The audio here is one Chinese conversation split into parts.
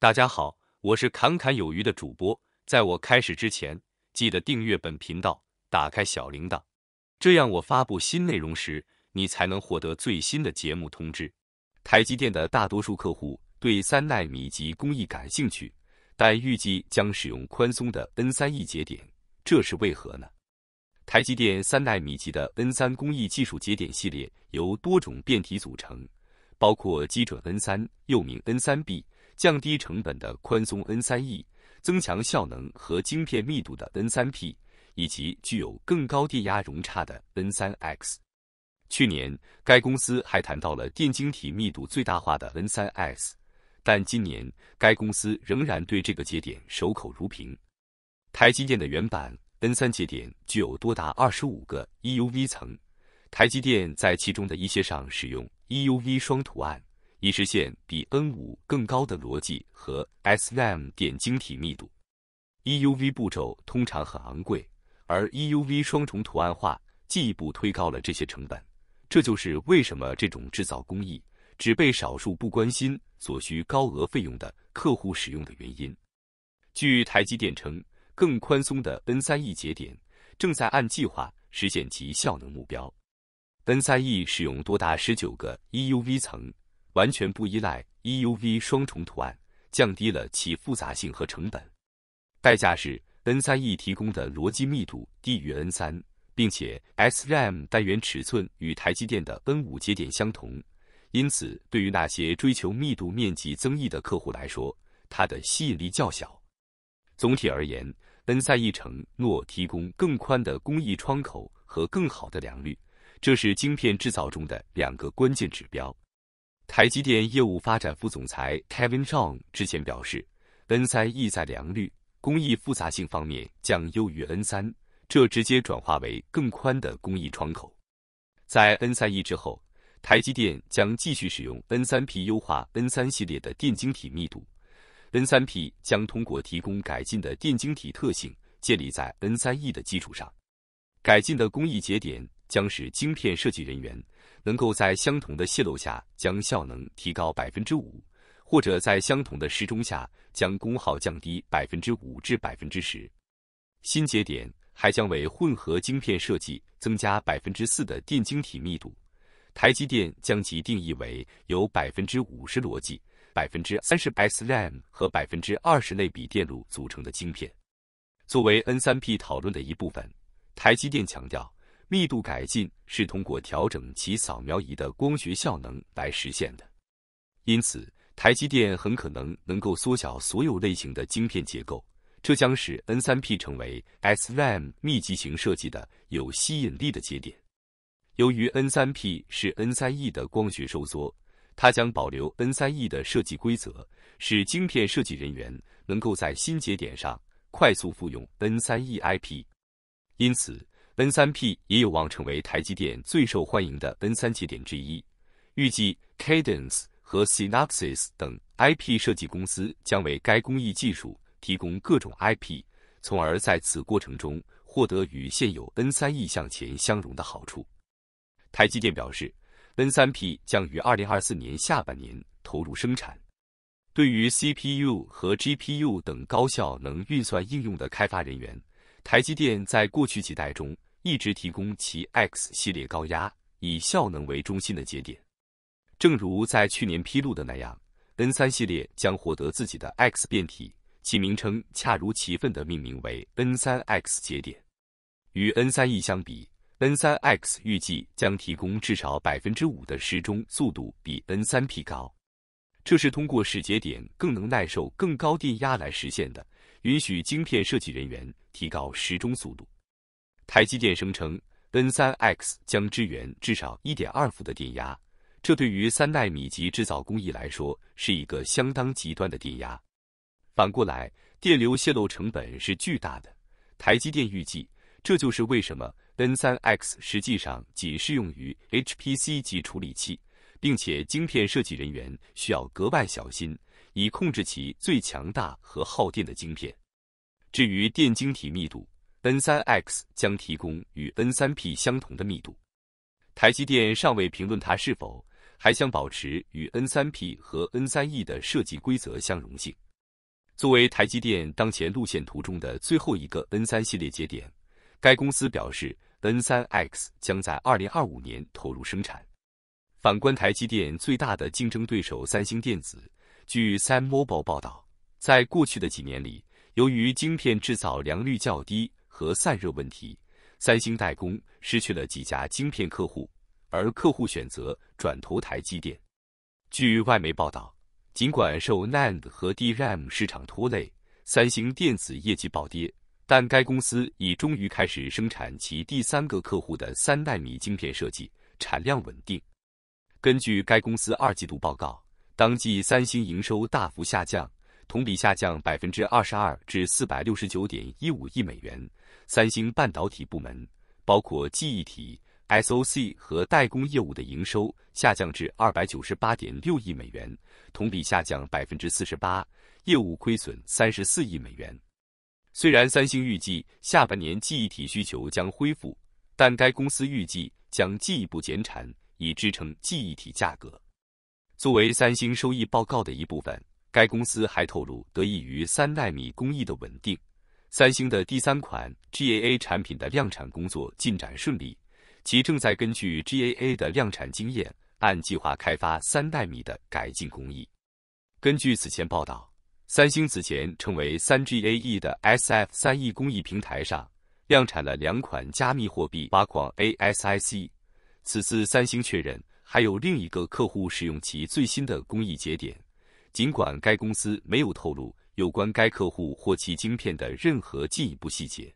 大家好，我是侃侃有余的主播。在我开始之前，记得订阅本频道，打开小铃铛，这样我发布新内容时，你才能获得最新的节目通知。台积电的大多数客户对三纳米级工艺感兴趣，但预计将使用宽松的 N 三 E 节点，这是为何呢？台积电三纳米级的 N 三工艺技术节点系列由多种变体组成，包括基准 N 三，又名 N 三 B。降低成本的宽松 N3E，增强效能和晶片密度的 N3P，以及具有更高电压容差的 N3X。去年，该公司还谈到了电晶体密度最大化的 N3X，但今年该公司仍然对这个节点守口如瓶。台积电的原版 N3 节点具有多达二十五个 EUV 层，台积电在其中的一些上使用 EUV 双图案。以实现比 N5 更高的逻辑和 SM 点晶体密度。EUV 步骤通常很昂贵，而 EUV 双重图案化进一步推高了这些成本。这就是为什么这种制造工艺只被少数不关心所需高额费用的客户使用的原因。据台积电称，更宽松的 N3E 节点正在按计划实现其效能目标。N3E 使用多达19个 EUV 层。完全不依赖 EUV 双重图案，降低了其复杂性和成本。代价是 N3E 提供的逻辑密度低于 N3，并且 SRAM 单元尺寸与台积电的 N5 节点相同，因此对于那些追求密度面积增益的客户来说，它的吸引力较小。总体而言，N3E 承诺提供更宽的工艺窗口和更好的良率，这是晶片制造中的两个关键指标。台积电业务发展副总裁 Kevin h o h n 之前表示，N3E 在良率、工艺复杂性方面将优于 N3，这直接转化为更宽的工艺窗口。在 N3E 之后，台积电将继续使用 N3P 优化 N3 系列的电晶体密度。N3P 将通过提供改进的电晶体特性，建立在 N3E 的基础上，改进的工艺节点。将使晶片设计人员能够在相同的泄漏下将效能提高百分之五，或者在相同的时钟下将功耗降低百分之五至百分之十。新节点还将为混合晶片设计增加百分之四的电晶体密度。台积电将其定义为由百分之五十逻辑、百分之三十 SRAM 和百分之二十类比电路组成的晶片。作为 N3P 讨论的一部分，台积电强调。密度改进是通过调整其扫描仪的光学效能来实现的，因此台积电很可能能够缩小所有类型的晶片结构，这将使 N3P 成为 SRAM 密集型设计的有吸引力的节点。由于 N3P 是 N3E 的光学收缩，它将保留 N3E 的设计规则，使晶片设计人员能够在新节点上快速复用 N3E IP，因此。N3P 也有望成为台积电最受欢迎的 N3 节点之一。预计 Cadence 和 Synopsys 等 IP 设计公司将为该工艺技术提供各种 IP，从而在此过程中获得与现有 N3 意向前相容的好处。台积电表示，N3P 将于2024年下半年投入生产。对于 CPU 和 GPU 等高效能运算应用的开发人员。台积电在过去几代中一直提供其 X 系列高压以效能为中心的节点，正如在去年披露的那样，N3 系列将获得自己的 X 变体，其名称恰如其分的命名为 N3X 节点。与 N3E 相比，N3X 预计将提供至少百分之五的时钟速度比 N3P 高，这是通过使节点更能耐受更高电压来实现的，允许晶片设计人员。提高时钟速度，台积电声称 N3X 将支援至少一点二伏的电压，这对于三纳米级制造工艺来说是一个相当极端的电压。反过来，电流泄漏成本是巨大的。台积电预计，这就是为什么 N3X 实际上仅适用于 HPC 级处理器，并且晶片设计人员需要格外小心，以控制其最强大和耗电的晶片。至于电晶体密度，N 三 X 将提供与 N 三 P 相同的密度。台积电尚未评论它是否还想保持与 N 三 P 和 N 三 E 的设计规则相容性。作为台积电当前路线图中的最后一个 N 三系列节点，该公司表示 N 三 X 将在二零二五年投入生产。反观台积电最大的竞争对手三星电子，据 SamMobile 报道，在过去的几年里。由于晶片制造良率较低和散热问题，三星代工失去了几家晶片客户，而客户选择转投台积电。据外媒报道，尽管受 NAND 和 DRAM 市场拖累，三星电子业绩暴跌，但该公司已终于开始生产其第三个客户的三纳米晶片设计，产量稳定。根据该公司二季度报告，当季三星营收大幅下降。同比下降百分之二十二至四百六十九点一五亿美元。三星半导体部门包括记忆体、S O C 和代工业务的营收下降至二百九十八点六亿美元，同比下降百分之四十八，业务亏损三十四亿美元。虽然三星预计下半年记忆体需求将恢复，但该公司预计将进一步减产以支撑记忆体价格。作为三星收益报告的一部分。该公司还透露，得益于三纳米工艺的稳定，三星的第三款 GAA 产品的量产工作进展顺利。其正在根据 GAA 的量产经验，按计划开发三纳米的改进工艺。根据此前报道，三星此前成为三 GAE 的 SF 三 E 工艺平台上量产了两款加密货币挖矿 ASIC。此次三星确认，还有另一个客户使用其最新的工艺节点。尽管该公司没有透露有关该客户或其晶片的任何进一步细节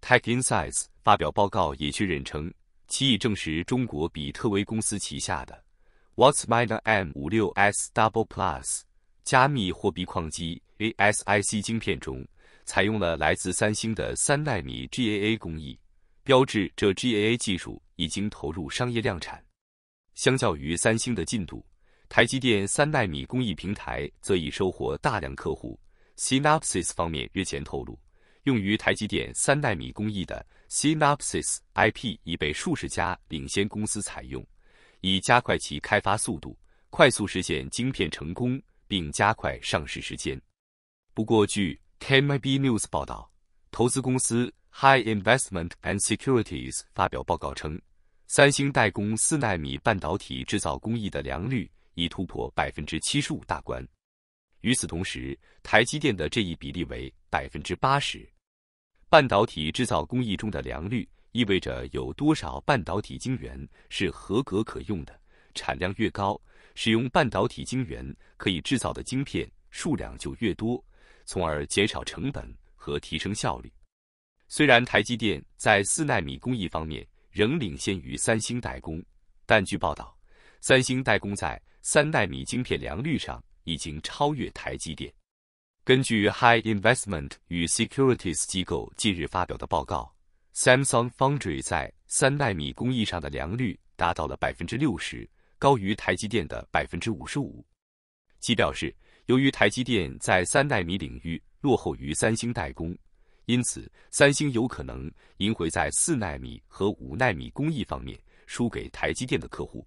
，TechInsights 发表报告也确认称，其已证实中国比特威公司旗下的 Whats Miner M56S Double Plus 加密货币矿机 ASIC 晶片中采用了来自三星的三纳米 GAA 工艺，标志这 GAA 技术已经投入商业量产。相较于三星的进度。台积电三纳米工艺平台则已收获大量客户。Synopsys 方面日前透露，用于台积电三纳米工艺的 Synopsys IP 已被数十家领先公司采用，以加快其开发速度，快速实现晶片成功，并加快上市时间。不过，据 KMB News 报道，投资公司 High Investment and Securities 发表报告称，三星代工四纳米半导体制造工艺的良率。已突破百分之七十五大关。与此同时，台积电的这一比例为百分之八十。半导体制造工艺中的良率意味着有多少半导体晶圆是合格可用的。产量越高，使用半导体晶圆可以制造的晶片数量就越多，从而减少成本和提升效率。虽然台积电在四纳米工艺方面仍领先于三星代工，但据报道，三星代工在三纳米晶片良率上已经超越台积电。根据 High Investment 与 Securities 机构近日发表的报告，Samsung Foundry 在三纳米工艺上的良率达到了百分之六十，高于台积电的百分之五十五。其表示，由于台积电在三纳米领域落后于三星代工，因此三星有可能赢回在四纳米和五纳米工艺方面输给台积电的客户。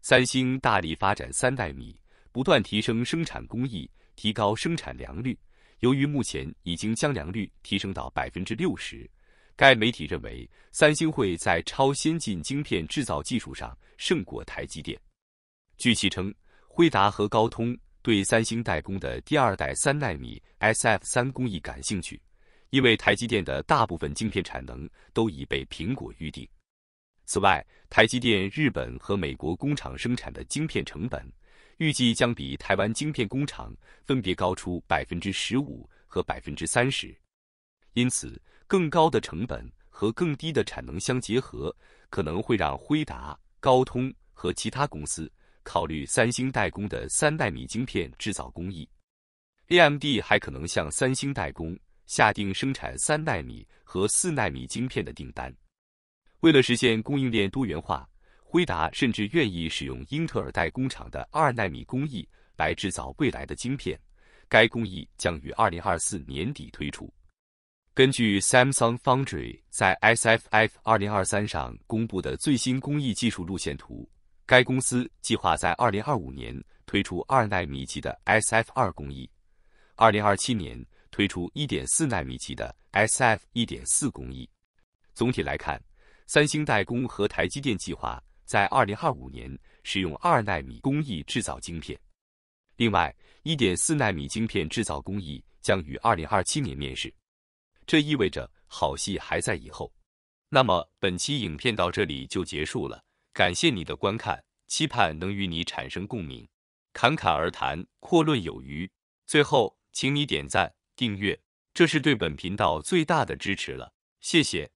三星大力发展三纳米，不断提升生产工艺，提高生产良率。由于目前已经将良率提升到百分之六十，该媒体认为三星会在超先进晶片制造技术上胜过台积电。据其称，辉达和高通对三星代工的第二代三纳米 SF 三工艺感兴趣，因为台积电的大部分晶片产能都已被苹果预定。此外，台积电日本和美国工厂生产的晶片成本，预计将比台湾晶片工厂分别高出百分之十五和百分之三十。因此，更高的成本和更低的产能相结合，可能会让辉达、高通和其他公司考虑三星代工的三纳米晶片制造工艺。AMD 还可能向三星代工下定生产三纳米和四纳米晶片的订单。为了实现供应链多元化，辉达甚至愿意使用英特尔代工厂的二纳米工艺来制造未来的晶片。该工艺将于二零二四年底推出。根据 Samsung Foundry 在 SFF 二零二三上公布的最新工艺技术路线图，该公司计划在二零二五年推出二纳米级的 SF 二工艺，二零二七年推出一点四纳米级的 SF 一点四工艺。总体来看。三星代工和台积电计划在二零二五年使用二纳米工艺制造晶片，另外一点四纳米晶片制造工艺将于二零二七年面世。这意味着好戏还在以后。那么本期影片到这里就结束了，感谢你的观看，期盼能与你产生共鸣。侃侃而谈，阔论有余。最后，请你点赞、订阅，这是对本频道最大的支持了。谢谢。